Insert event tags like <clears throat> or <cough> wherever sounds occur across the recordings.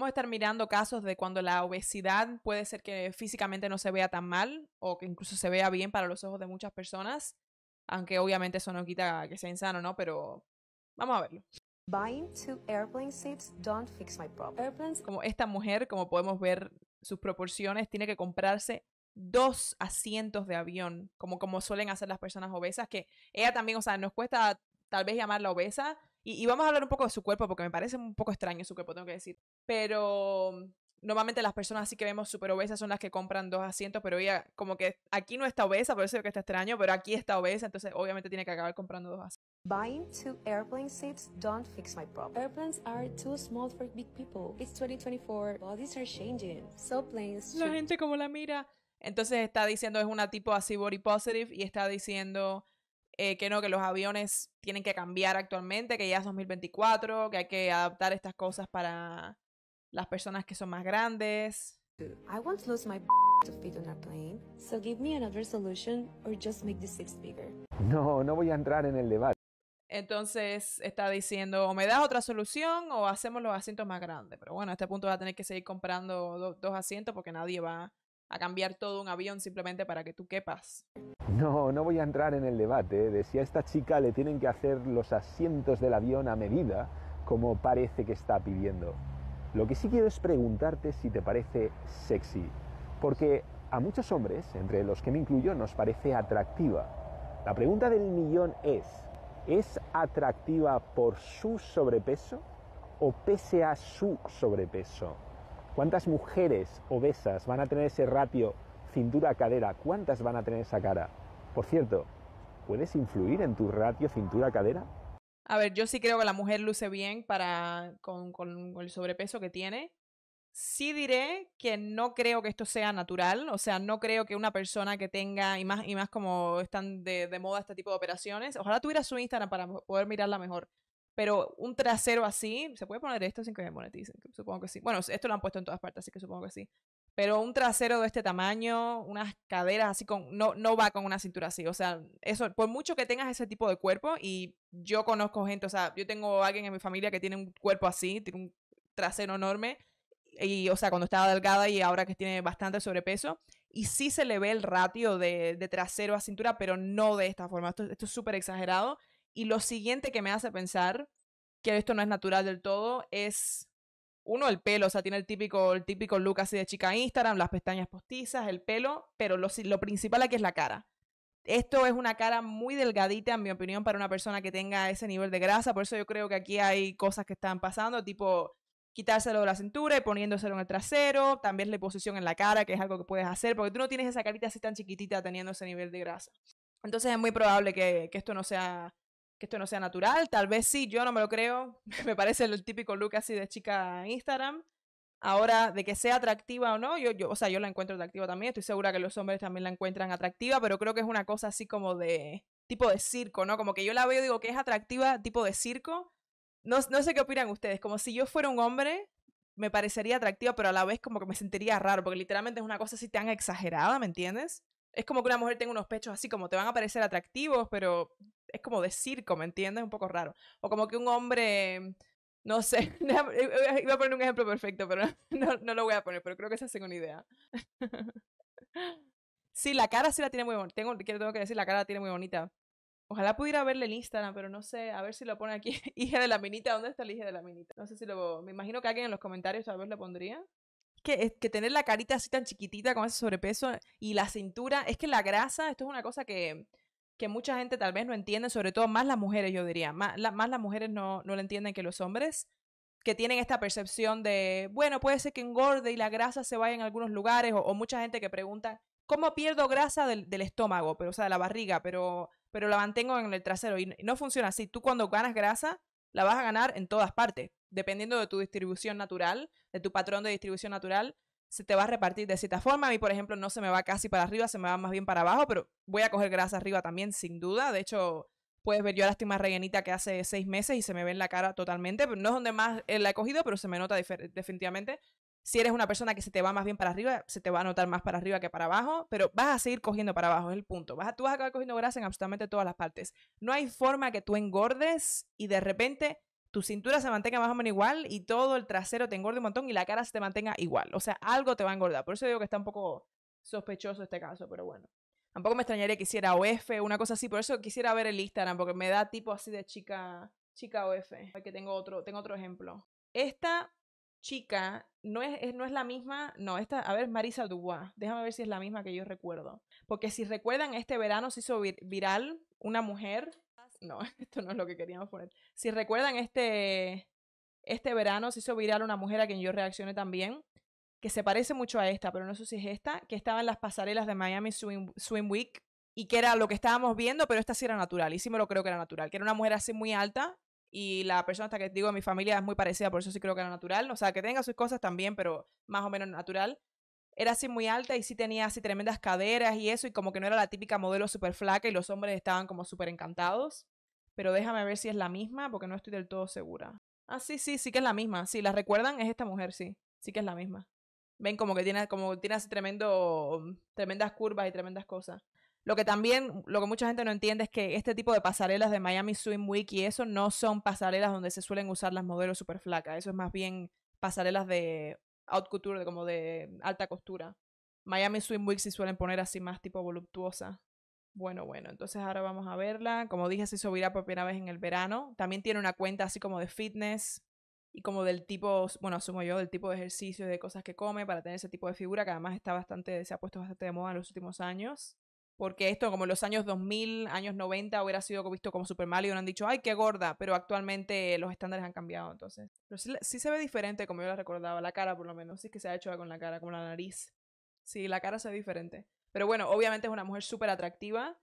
Vamos a estar mirando casos de cuando la obesidad puede ser que físicamente no se vea tan mal o que incluso se vea bien para los ojos de muchas personas, aunque obviamente eso no quita que sea insano, ¿no? Pero vamos a verlo. Buying two airplane seats don't fix my problem. Como esta mujer, como podemos ver sus proporciones, tiene que comprarse dos asientos de avión, como, como suelen hacer las personas obesas, que ella también, o sea, nos cuesta tal vez llamarla obesa. Y, y vamos a hablar un poco de su cuerpo, porque me parece un poco extraño su cuerpo, tengo que decir pero normalmente las personas así que vemos súper obesas son las que compran dos asientos, pero ella como que aquí no está obesa, por eso es que está extraño, pero aquí está obesa, entonces obviamente tiene que acabar comprando dos asientos. Buying two airplane seats don't fix my problem. Airplanes are too small for big people. It's 2024. Bodies are changing. So planes. La gente como la mira. Entonces está diciendo es una tipo así body positive y está diciendo eh, que no, que los aviones tienen que cambiar actualmente, que ya es 2024, que hay que adaptar estas cosas para las personas que son más grandes. No, no voy a entrar en el debate. Entonces está diciendo, o me das otra solución o hacemos los asientos más grandes. Pero bueno, a este punto va a tener que seguir comprando dos asientos porque nadie va a cambiar todo un avión simplemente para que tú quepas. No, no voy a entrar en el debate de si a esta chica le tienen que hacer los asientos del avión a medida, como parece que está pidiendo. Lo que sí quiero es preguntarte si te parece sexy, porque a muchos hombres, entre los que me incluyo, nos parece atractiva. La pregunta del millón es, ¿es atractiva por su sobrepeso o pese a su sobrepeso? ¿Cuántas mujeres obesas van a tener ese ratio cintura-cadera? ¿Cuántas van a tener esa cara? Por cierto, ¿puedes influir en tu ratio cintura-cadera? A ver, yo sí creo que la mujer luce bien para con, el sobrepeso que tiene. Sí diré que no creo que esto sea natural, o sea, no creo que una persona que tenga, y más, y más como están de, moda este tipo de operaciones, ojalá tuviera su Instagram para poder mirarla mejor, pero un trasero así, ¿se puede poner esto sin que me moneticen? Supongo que sí. Bueno, esto lo han puesto en todas partes, así que supongo que sí. Pero un trasero de este tamaño, unas caderas así con. No, no va con una cintura así. O sea, eso, por mucho que tengas ese tipo de cuerpo, y yo conozco gente, o sea, yo tengo alguien en mi familia que tiene un cuerpo así, tiene un trasero enorme. Y, o sea, cuando estaba delgada y ahora que tiene bastante sobrepeso. Y sí se le ve el ratio de, trasero a cintura, pero no de esta forma. Esto, esto es súper exagerado. Y lo siguiente que me hace pensar que esto no es natural del todo es uno, el pelo, o sea, tiene el típico, el típico look así de chica Instagram, las pestañas postizas, el pelo, pero lo, lo principal aquí es la cara. Esto es una cara muy delgadita, en mi opinión, para una persona que tenga ese nivel de grasa, por eso yo creo que aquí hay cosas que están pasando, tipo quitárselo de la cintura y poniéndoselo en el trasero, también la posición en la cara, que es algo que puedes hacer, porque tú no tienes esa carita así tan chiquitita teniendo ese nivel de grasa. Entonces es muy probable que, que esto no sea que esto no sea natural, tal vez sí, yo no me lo creo, <laughs> me parece el típico look así de chica en Instagram. Ahora, de que sea atractiva o no, yo, o sea, yo la encuentro atractiva también, estoy segura que los hombres también la encuentran atractiva, pero creo que es una cosa así como de tipo de circo, ¿no? Como que yo la veo y digo que es atractiva, tipo de circo. No, no sé qué opinan ustedes, como si yo fuera un hombre, me parecería atractiva, pero a la vez como que me sentiría raro, porque literalmente es una cosa así tan exagerada, ¿me entiendes? Es como que una mujer tenga unos pechos así, como te van a parecer atractivos, pero es como de circo, ¿me entiendes? Un poco raro. O como que un hombre, no sé, iba <laughs> eh, eh, eh, a poner un ejemplo perfecto, pero <laughs> no, lo voy a poner, pero creo que se hacen una idea. <laughs> Sí, la cara sí la tiene muy bonita. Tengo, tengo que decir, la cara la tiene muy bonita. Ojalá pudiera verle en Instagram, pero no sé, a ver si lo pone aquí. hija de la minita, ¿dónde está la hija de la minita? No sé si lo... Me imagino que alguien en los comentarios tal vez lo pondría. Que, es que tener la carita así tan chiquitita con ese sobrepeso y la cintura, es que la grasa, esto es una cosa que que mucha gente tal vez no entiende, sobre todo más las mujeres, yo diría, más, más las mujeres no, no lo entienden que los hombres, que tienen esta percepción de, bueno, puede ser que engorde y la grasa se vaya en algunos lugares, o, mucha gente que pregunta, ¿cómo pierdo grasa del, estómago, pero, o sea, de la barriga, pero, pero la mantengo en el trasero? Y no funciona así. Tú cuando ganas grasa, la vas a ganar en todas partes, dependiendo de tu distribución natural, de tu patrón de distribución natural, se te va a repartir de cierta forma. A mí, por ejemplo, no se me va casi para arriba, se me va más bien para abajo, pero voy a coger grasa arriba también, sin duda. De hecho, puedes ver yo a la estima rellenita que hace seis meses y se me ve en la cara totalmente. No es donde más eh, la he cogido, pero se me nota definitivamente. Si eres una persona que se te va más bien para arriba, se te va a notar más para arriba que para abajo, pero vas a seguir cogiendo para abajo, es el punto. Vas tú vas a acabar cogiendo grasa en absolutamente todas las partes. No hay forma que tú engordes y de repente tu cintura se mantenga más o menos igual y todo el trasero te engorde un montón y la cara se te mantenga igual. O sea, algo te va a engordar. Por eso digo que está un poco sospechoso este caso, pero bueno. Tampoco me extrañaría que hiciera OF, una cosa así. Por eso quisiera ver el Instagram, porque me da tipo así de chica, chica OF. Que tengo otro, tengo otro ejemplo. Esta chica no es, no es la misma, no, esta, a ver, Marisa Dubois, déjame ver si es la misma que yo recuerdo. Porque si recuerdan, este verano se hizo viral una mujer no, <laughs> esto no es lo que queríamos poner. Si recuerdan, este, este verano se hizo viral una mujer a quien yo reaccioné también, que se parece mucho a esta, pero no sé si es esta, que estaba en las pasarelas de Miami Swim, Swim Week y que era lo que estábamos viendo, pero esta sí era natural, y sí me lo creo que era natural, que era una mujer así muy alta y la persona hasta que digo de mi familia es muy parecida, por eso sí creo que era natural, o sea, que tenga sus cosas también, pero más o menos natural. Era así muy alta y sí tenía así tremendas caderas y eso, y como que no era la típica modelo súper flaca y los hombres estaban como súper encantados pero déjame ver si es la misma porque no estoy del todo segura. Ah, sí, sí, sí que es la misma. Sí, la recuerdan, es esta mujer, sí. Sí que es la misma. Ven como que tiene, como tiene así tremendo, tremendas curvas y tremendas cosas. Lo que también, lo que mucha gente no entiende es que este tipo de pasarelas de Miami Swim Week y eso no son pasarelas donde se suelen usar las modelos super flacas. Eso es más bien pasarelas de outcouture, de como de alta costura. Miami Swim Week sí suelen poner así más tipo voluptuosa. Bueno, bueno, entonces ahora vamos a verla. Como dije, se subirá por primera vez en el verano. También tiene una cuenta así como de fitness y como del tipo, bueno, asumo yo, del tipo de ejercicio de cosas que come para tener ese tipo de figura que además está bastante, se ha puesto bastante de moda en los últimos años. Porque esto, como en los años 2000, años 90, hubiera sido visto como super mal y han dicho, ay, qué gorda, pero actualmente los estándares han cambiado, entonces. sí, se ve diferente como yo la recordaba, la cara por lo menos, sí que se ha hecho con la cara, con la nariz. Sí, la cara se ve diferente. Pero bueno, obviamente es una mujer súper atractiva.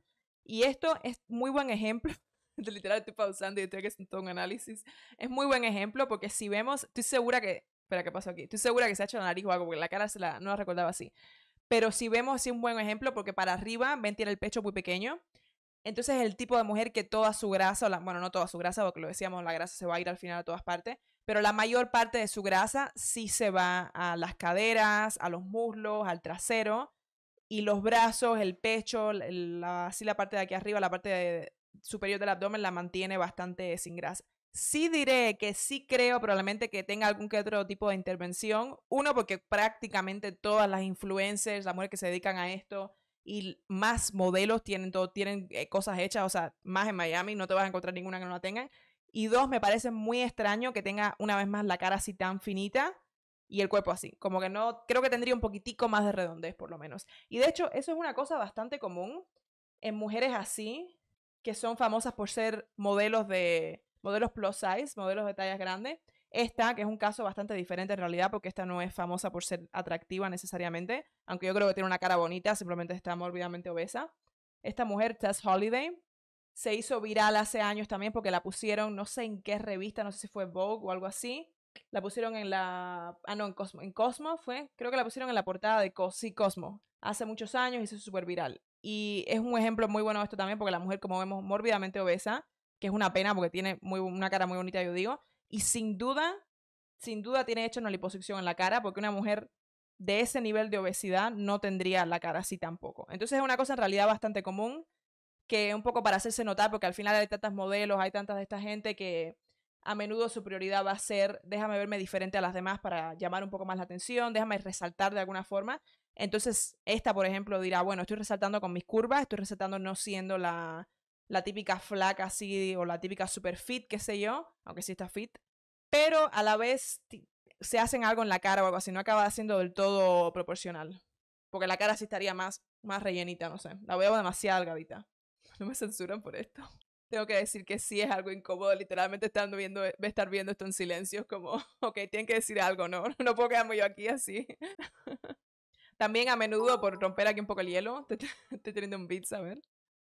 Y esto es muy buen ejemplo. <laughs> Literal, estoy pausando y estoy haciendo todo un análisis. Es muy buen ejemplo porque si vemos, estoy segura que. Espera, ¿qué pasó aquí? Estoy segura que se ha hecho la nariz o algo porque la cara se la, no la recordaba así. Pero si vemos es un buen ejemplo, porque para arriba ven, tiene el pecho muy pequeño. Entonces es el tipo de mujer que toda su grasa, o bueno, no toda su grasa, porque lo decíamos, la grasa se va a ir al final a todas partes, pero la mayor parte de su grasa sí se va a las caderas, a los muslos, al trasero y los brazos, el pecho, así la parte de aquí arriba, la parte superior del abdomen la mantiene bastante sin grasa. Sí diré que sí creo probablemente que tenga algún que otro tipo de intervención. Uno, porque prácticamente todas las influencers, las mujeres que se dedican a esto y más modelos tienen, todo, tienen eh, cosas hechas, o sea, más en Miami, no te vas a encontrar ninguna que no la tengan. Y dos, me parece muy extraño que tenga una vez más la cara así tan finita y el cuerpo así. Como que no, creo que tendría un poquitico más de redondez por lo menos. Y de hecho, eso es una cosa bastante común en mujeres así, que son famosas por ser modelos de, modelos plus size, modelos de tallas grandes. Esta, que es un caso bastante diferente en realidad, porque esta no es famosa por ser atractiva necesariamente, aunque yo creo que tiene una cara bonita, simplemente está mórbidamente obesa. Esta mujer, Tess Holiday, se hizo viral hace años también porque la pusieron, no sé en qué revista, no sé si fue Vogue o algo así, la pusieron en la. Ah, no, en Cosmo. En Cosmo fue. Creo que la pusieron en la portada de Cosmo. sí, Cosmo. Hace muchos años y se súper viral. Y es un ejemplo muy bueno esto también, porque la mujer, como vemos, mórbidamente obesa, que es una pena porque tiene muy, una cara muy bonita, yo digo. Y sin duda, sin duda tiene hecho una liposucción en la cara, porque una mujer de ese nivel de obesidad no tendría la cara así tampoco. Entonces es una cosa en realidad bastante común, que un poco para hacerse notar, porque al final hay tantas modelos, hay tantas de esta gente que a menudo su prioridad va a ser, déjame verme diferente a las demás para llamar un poco más la atención, déjame resaltar de alguna forma. Entonces, esta, por ejemplo, dirá, bueno, estoy resaltando con mis curvas, estoy resaltando no siendo la, la típica flaca así o la típica super fit, qué sé yo, aunque sí está fit, pero a la vez se hacen algo en la cara o algo así, no acaba siendo del todo proporcional. Porque la cara sí estaría más, más rellenita, no sé. La veo demasiado gavita. <laughs> No me censuran por esto tengo que decir que sí es algo incómodo, literalmente estando viendo, eh, estar viendo esto en silencio, es como, <laughs> ok, tienen que decir algo, ¿no? <laughs> No puedo quedarme yo aquí así. <laughs> También a menudo, por oh. romper aquí un poco el hielo, te estoy teniendo un beat, a ver.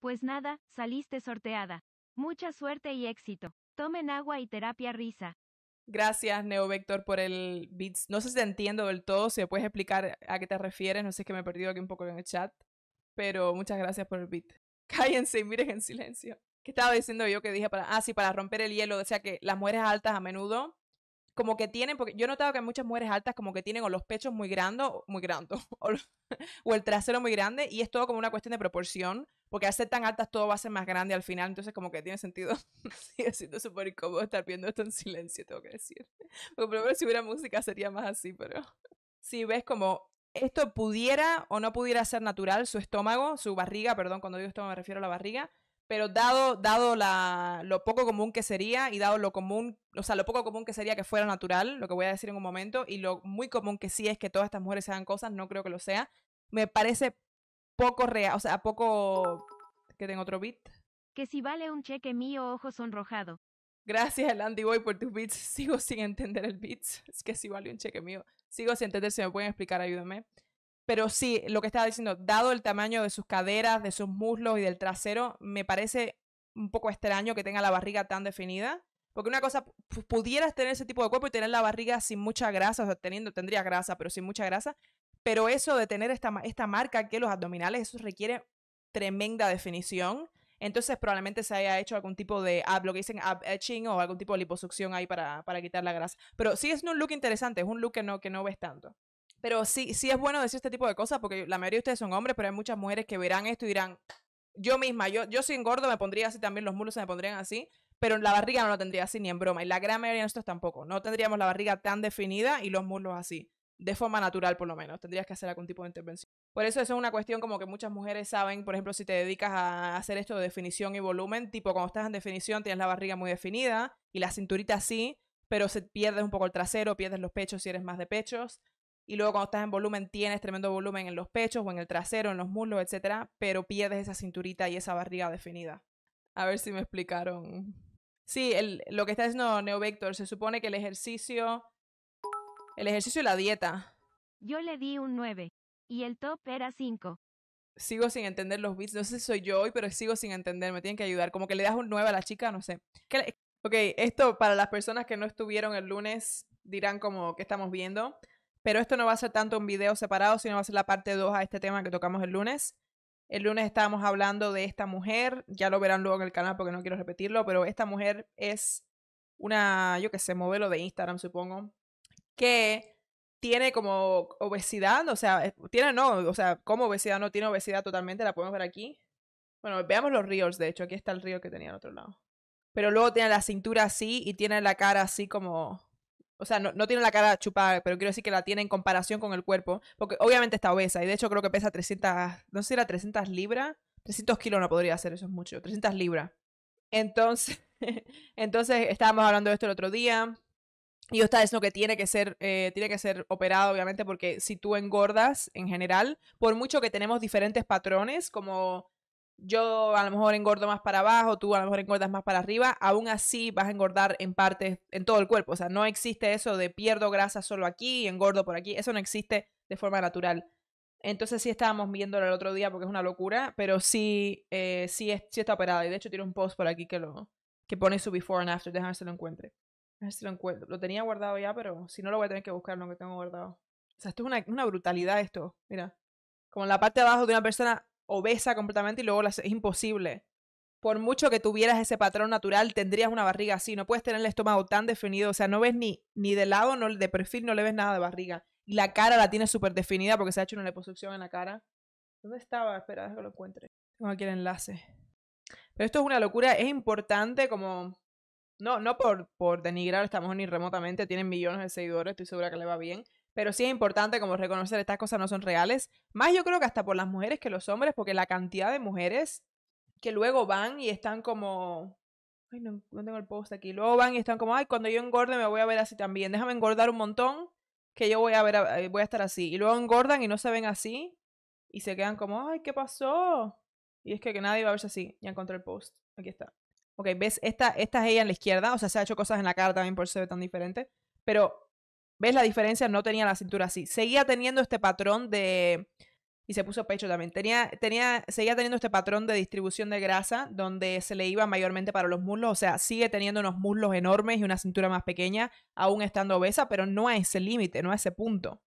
Pues nada, saliste sorteada. Mucha suerte y éxito. Tomen agua y terapia risa. Gracias, Neo Vector, por el beat. No sé si te entiendo del todo, si me puedes explicar a qué te refieres, no sé, es que me he perdido aquí un poco en el chat, pero muchas gracias por el beat. Cállense y miren en silencio estaba diciendo yo que dije para, ah, sí, para romper el hielo? O sea que las mujeres altas a menudo como que tienen, porque yo he notado que muchas mujeres altas como que tienen o los pechos muy grandes, muy grandes, <laughs> o, el trasero muy grande, y es todo como una cuestión de proporción, porque al ser tan altas todo va a ser más grande al final, entonces como que tiene sentido, <laughs> sigue siendo súper incómodo estar viendo esto en silencio, tengo que decir. Porque por si hubiera música sería más así, pero si ves como esto pudiera o no pudiera ser natural, su estómago, su barriga, perdón, cuando digo estómago me refiero a la barriga, pero dado, dado la, lo poco común que sería y dado lo común, o sea, lo poco común que sería que fuera natural, lo que voy a decir en un momento, y lo muy común que sí es que todas estas mujeres sean cosas, no creo que lo sea, me parece poco real, o sea, poco... que tengo otro beat? Que si vale un cheque mío, ojo sonrojado. Gracias, Landy Boy, por tus beats. <laughs> Sigo sin entender el beat. Es que si vale un cheque mío. Sigo sin entender, si me pueden explicar, ayúdame. Pero sí, lo que estaba diciendo, dado el tamaño de sus caderas, de sus muslos y del trasero, me parece un poco extraño que tenga la barriga tan definida. Porque una cosa, pudieras tener ese tipo de cuerpo y tener la barriga sin mucha grasa, o teniendo, grasa, pero sin mucha grasa. Pero eso de tener esta, esta marca que los abdominales, eso requiere tremenda definición. Entonces probablemente se haya hecho algún tipo de ab, ah, que dicen ab etching o algún tipo de liposucción ahí para, quitar la grasa. Pero sí es un look interesante, es un look que no, que no ves tanto. Pero sí, sí es bueno decir este tipo de cosas porque la mayoría de ustedes son hombres, pero hay muchas mujeres que verán esto y dirán, yo misma, yo, yo sin gordo me pondría así también, los mulos se me pondrían así, pero la barriga no la tendría así ni en broma. Y la gran mayoría de nosotros tampoco. No tendríamos la barriga tan definida y los mulos así, de forma natural por lo menos. Tendrías que hacer algún tipo de intervención. Por eso es una cuestión como que muchas mujeres saben, por ejemplo, si te dedicas a hacer esto de definición y volumen, tipo cuando estás en definición tienes la barriga muy definida y la cinturita así, pero se pierdes un poco el trasero, pierdes los pechos si eres más de pechos y luego cuando estás en volumen tienes tremendo volumen en los pechos o en el trasero, en los muslos, etcétera, pero pierdes esa cinturita y esa barriga definida. A ver si me explicaron. Sí, el, lo que está diciendo Neo Vector, se supone que el ejercicio el ejercicio y la dieta. Yo le di un 9 y el top era 5. Sigo sin entender los bits no sé si soy yo hoy, pero sigo sin entender, me tienen que ayudar. Como que le das un 9 a la chica, no sé. Ok, esto para las personas que no estuvieron el lunes dirán como que estamos viendo pero esto no va a ser tanto un video separado, sino va a ser la parte 2 a este tema que tocamos el lunes. El lunes estábamos hablando de esta mujer, ya lo verán luego en el canal porque no quiero repetirlo, pero esta mujer es una, yo qué sé, modelo de Instagram, supongo, que tiene como obesidad, o sea, eh, tiene no, o sea, como obesidad, no tiene obesidad totalmente, la podemos ver aquí. Bueno, veamos los ríos, de hecho, aquí está el río que tenía al otro lado. Pero luego tiene la cintura así y tiene la cara así como o sea, no, tiene la cara chupada, pero quiero decir que la tiene en comparación con el cuerpo, porque obviamente está obesa, y de hecho creo que pesa 300, no sé si era 300 libras, 300 kilos no podría ser, eso es mucho, 300 libras. Entonces, <laughs> entonces estábamos hablando de esto el otro día, y yo estaba diciendo que tiene que ser, eh, tiene que ser operado, obviamente, porque si tú engordas en general, por mucho que tenemos diferentes patrones, como yo a lo mejor engordo más para abajo, tú a lo mejor engordas más para arriba, aún así vas a engordar en partes, en todo el cuerpo. O sea, no existe eso de pierdo grasa solo aquí y engordo por aquí. Eso no existe de forma natural. Entonces sí estábamos viéndolo el otro día porque es una locura, pero sí, eh, sí, es, está operada. Y de hecho tiene un post por aquí que lo que pone su before and after. Déjame si lo encuentre. Déjame si lo encuentro. Lo tenía guardado ya, pero si no lo voy a tener que buscar lo que tengo guardado. O sea, esto es una, una brutalidad esto. Mira. Como la parte de abajo de una persona obesa completamente y luego la. es imposible. Por mucho que tuvieras ese patrón natural, tendrías una barriga así. No puedes tener el estómago tan definido. O sea, no ves ni, ni de lado, no, de perfil, no le ves nada de barriga. Y la cara la tiene súper definida porque se ha hecho una liposucción en la cara. ¿Dónde estaba? Espera, déjame que lo encuentre. Tengo aquí el enlace. Pero esto es una locura. Es importante como... No, no por, por denigrar estamos ni remotamente. Tienen millones de seguidores. Estoy segura que le va bien pero sí es importante como reconocer estas cosas no son reales. Más yo creo que hasta por las mujeres que los hombres, porque la cantidad de mujeres que luego van y están como... Ay, no, tengo el post aquí. Luego van y están como, ay, cuando yo engorde me voy a ver así también. Déjame engordar un montón, que yo voy a, ver, eh, voy a estar así. Y luego engordan y no se ven así. Y se quedan como, ay, ¿qué pasó? Y es que, que nadie va a verse así. Ya encontré el post. Aquí está. Ok, ¿ves? Esta, esta es ella en la izquierda. O sea, se ha hecho cosas en la cara también por ser tan diferente. Pero ¿Ves la diferencia? No tenía la cintura así. Seguía teniendo este patrón de... Y se puso pecho también. Tenía, tenía, seguía teniendo este patrón de distribución de grasa donde se le iba mayormente para los muslos. O sea, sigue teniendo unos muslos enormes y una cintura más pequeña, aún estando obesa, pero no a ese límite, no a ese punto,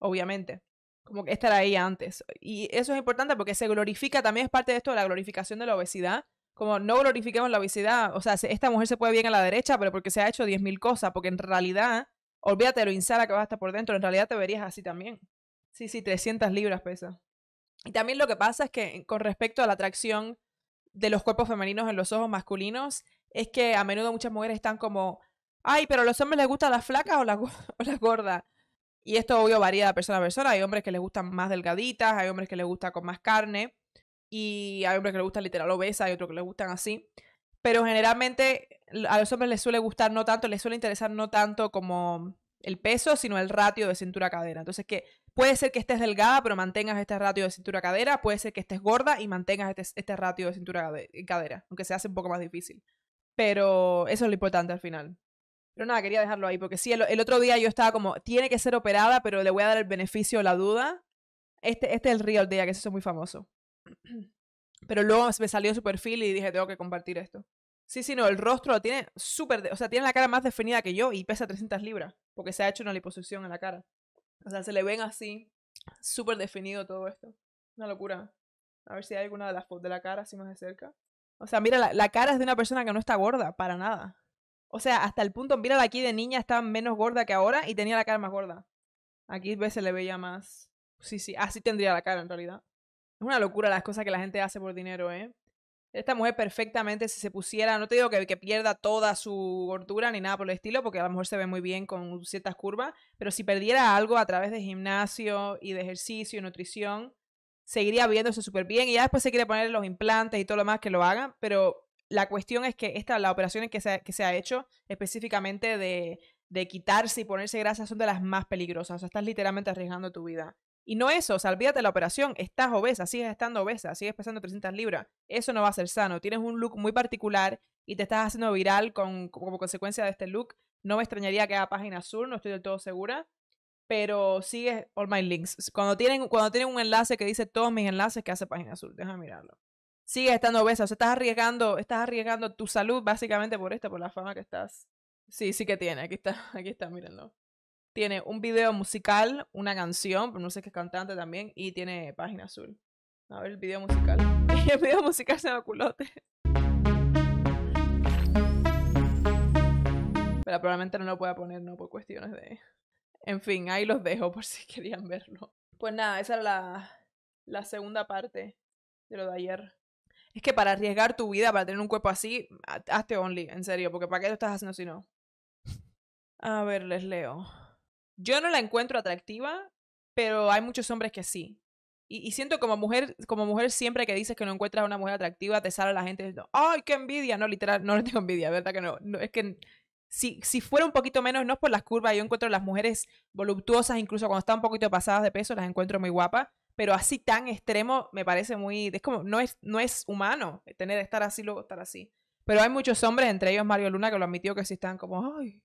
obviamente. Como que esta era ella antes. Y eso es importante porque se glorifica, también es parte de esto la glorificación de la obesidad como no glorifiquemos la obesidad, o sea, esta mujer se puede bien a la derecha, pero porque se ha hecho 10.000 cosas, porque en realidad Olvídate lo insana que vas a estar por dentro. En realidad te verías así también. Sí, sí, 300 libras pesa. Y también lo que pasa es que eh, con respecto a la atracción de los cuerpos femeninos en los ojos masculinos, es que a menudo muchas mujeres están como, ay, pero a los hombres les gustan las flacas <laughs> o las gordas. Y esto obvio varía de persona a persona. Hay hombres que les gustan más delgaditas, hay hombres que les gusta con más carne, y hay hombres que les gusta literal obesa, hay otros que les gustan así. Pero generalmente a los hombres les suele gustar no tanto, les suele interesar no tanto como el peso, sino el ratio de cintura-cadera. Entonces, que puede ser que estés delgada, pero mantengas este ratio de cintura-cadera, puede ser que estés gorda y mantengas este, este ratio de cintura-cadera, aunque se hace un poco más difícil. Pero eso es lo importante al final. Pero nada, quería dejarlo ahí, porque sí, el, otro día yo estaba como, tiene que ser operada, pero le voy a dar el beneficio de la duda. Este, este es el real día, que eso es muy famoso. <clears throat> Pero luego me salió su perfil y dije, tengo que compartir esto. Sí, sí, no, el rostro lo tiene súper. O sea, tiene la cara más definida que yo y pesa 300 libras. Porque se ha hecho una liposucción en la cara. O sea, se le ven así, súper definido todo esto. Una locura. A ver si hay alguna de las fotos de la cara así más de cerca. O sea, mira, la, cara es de una persona que no está gorda, para nada. O sea, hasta el punto, mira, aquí de niña, estaba menos gorda que ahora y tenía la cara más gorda. Aquí se le veía más. Sí, sí, así tendría la cara en realidad. Es una locura las cosas que la gente hace por dinero, ¿eh? Esta mujer perfectamente, si se pusiera, no te digo que, que, pierda toda su gordura ni nada por el estilo, porque a lo mejor se ve muy bien con ciertas curvas, pero si perdiera algo a través de gimnasio y de ejercicio y nutrición, seguiría viéndose súper bien. Y ya después se quiere poner los implantes y todo lo más que lo hagan, pero la cuestión es que esta, las operaciones que se, ha, que se ha hecho específicamente de, de quitarse y ponerse grasa son de las más peligrosas. O sea, estás literalmente arriesgando tu vida. Y no eso, o olvídate de la operación, estás obesa, sigues estando obesa, sigues pesando 300 libras, eso no va a ser sano, tienes un look muy particular y te estás haciendo viral con, como consecuencia de este look, no me extrañaría que haga página azul, no estoy del todo segura, pero sigue all my links. Cuando tienen, cuando tienen un enlace que dice todos mis enlaces, que hace página azul, Deja mirarlo. Sigue estando obesa, o sea, estás arriesgando, estás arriesgando tu salud básicamente por esto, por la fama que estás. Sí, sí que tiene, aquí está, <laughs> aquí está, mirando tiene un video musical, una canción, pero no sé qué cantante también, y tiene página azul. A ver el video musical. <laughs> el video musical se me culote. Pero probablemente no lo pueda poner, no, por cuestiones de... En fin, ahí los dejo por <laughs> si querían verlo. Pues nada, esa era la, la segunda parte de lo de ayer. Es que para arriesgar tu vida, para tener un cuerpo así, hazte only, en serio, porque ¿para qué lo estás haciendo si no? A ver, les leo. Yo no la encuentro atractiva, pero hay muchos hombres que sí. Y, siento como mujer, como mujer siempre que dices que no encuentras a una mujer atractiva, te sale a la gente diciendo, ¡ay, qué envidia! No, literal, no le tengo envidia, ¿verdad que no? es que si, si, fuera un poquito menos, no es por las curvas, yo encuentro las mujeres voluptuosas, incluso cuando están un poquito pasadas de peso, las encuentro muy guapas, pero así tan extremo me parece muy, es como, no es, no es humano eh, tener, estar así, luego estar así. Pero hay muchos hombres, entre ellos Mario Luna, que lo admitió que sí están como, ¡ay!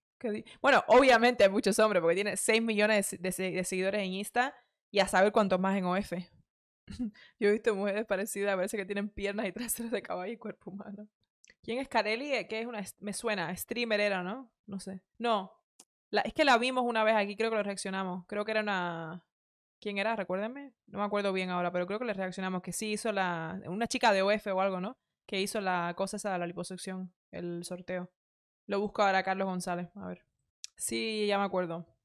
Bueno, obviamente hay muchos hombres, porque tiene 6 millones de, seguidores en Insta y a saber cuántos más en OF. <laughs> Yo he visto mujeres parecidas, parece que tienen piernas y traseros de caballo y cuerpo humano. ¿Quién es Carelli? Eh, que es una, me suena, streamer era, ¿no? No sé. No, la, es que la vimos una vez aquí, creo que lo reaccionamos. Creo que era una... ¿Quién era? Recuérdenme. No me acuerdo bien ahora, pero creo que le reaccionamos. Que sí hizo la... Una chica de OF o algo, ¿no? Que hizo la cosa esa de la liposucción, el sorteo. Lo busco ahora, Carlos González. A ver. Sí, ya me acuerdo.